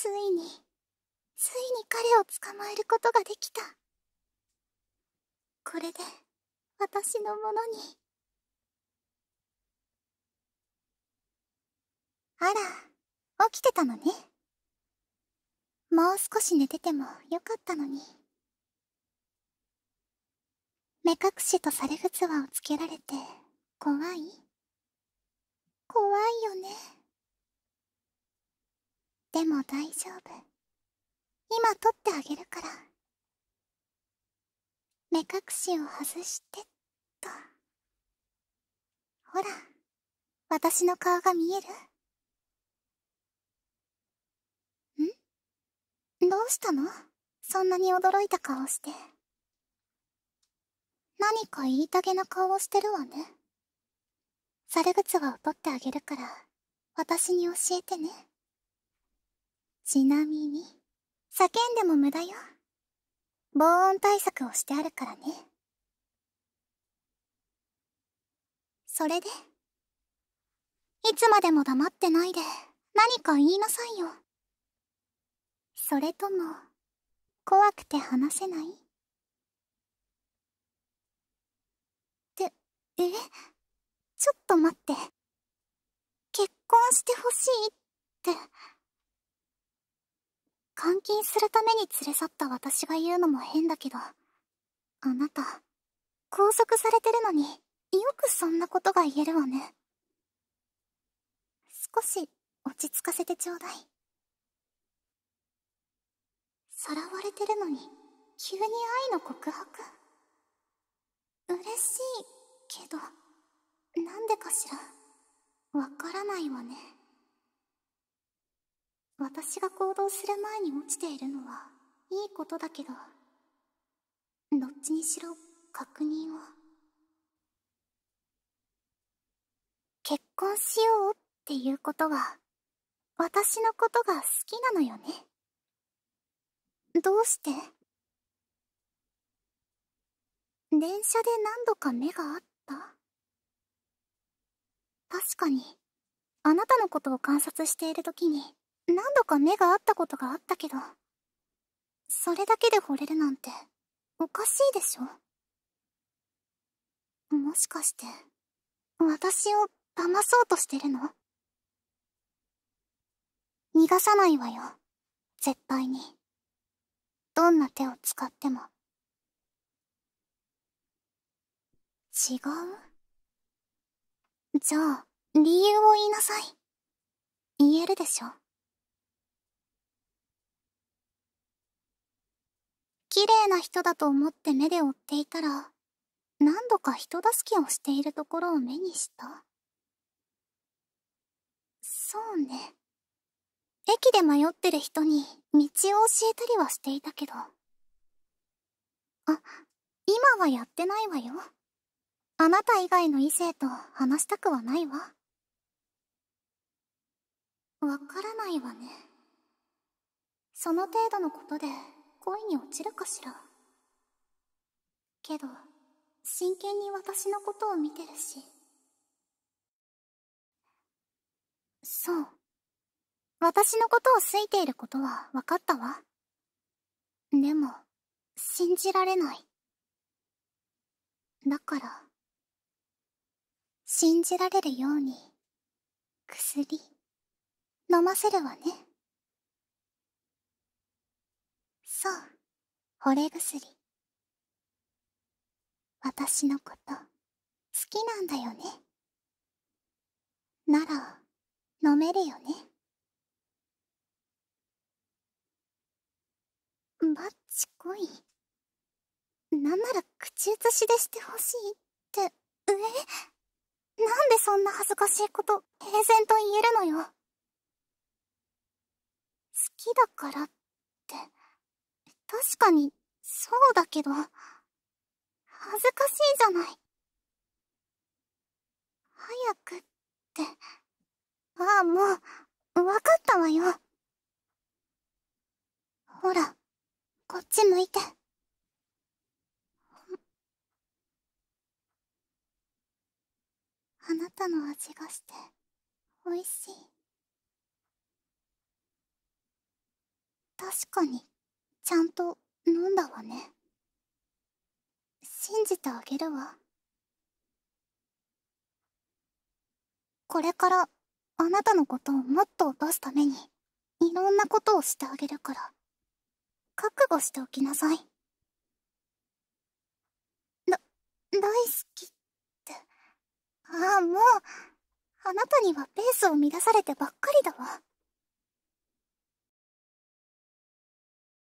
ついについに彼を捕まえることができたこれで私のものにあら起きてたのねもう少し寝ててもよかったのに目隠しとされ靴輪をつけられて怖い怖いよねでも大丈夫今取ってあげるから目隠しを外してっとほら私の顔が見えるんどうしたのそんなに驚いた顔して何か言いたげな顔をしてるわね猿靴は取ってあげるから私に教えてねちなみに、叫んでも無駄よ。防音対策をしてあるからね。それで、いつまでも黙ってないで何か言いなさいよ。それとも、怖くて話せないってえちょっと待って。結婚してほしいって。監禁するために連れ去った私が言うのも変だけど、あなた、拘束されてるのによくそんなことが言えるわね。少し落ち着かせてちょうだい。さらわれてるのに急に愛の告白嬉しいけど、なんでかしら。わからないわね。私が行動する前に落ちているのはいいことだけどどっちにしろ確認を結婚しようっていうことは私のことが好きなのよねどうして電車で何度か目があった確かにあなたのことを観察している時に何度か目が合ったことがあったけど、それだけで惚れるなんて、おかしいでしょもしかして、私を騙そうとしてるの逃がさないわよ、絶対に。どんな手を使っても。違うじゃあ、理由を言いなさい。言えるでしょ。綺麗な人だと思って目で追っていたら何度か人助けをしているところを目にしたそうね駅で迷ってる人に道を教えたりはしていたけどあ今はやってないわよあなた以外の異性と話したくはないわわからないわねその程度のことで恋に落ちるかしらけど真剣に私のことを見てるしそう私のことを好いていることは分かったわでも信じられないだから信じられるように薬飲ませるわねそう惚れ薬私のこと好きなんだよねなら飲めるよねバッチこいなんなら口移しでしてほしいってえなんでそんな恥ずかしいこと平然と言えるのよ好きだからって確かに、そうだけど、恥ずかしいじゃない。早くって。ああ、もう、わかったわよ。ほら、こっち向いて。あなたの味がして、美味しい。確かに。ちゃんと飲んだわね信じてあげるわこれからあなたのことをもっと落とすためにいろんなことをしてあげるから覚悟しておきなさいだ大好きってああもうあなたにはペースを乱されてばっかりだわ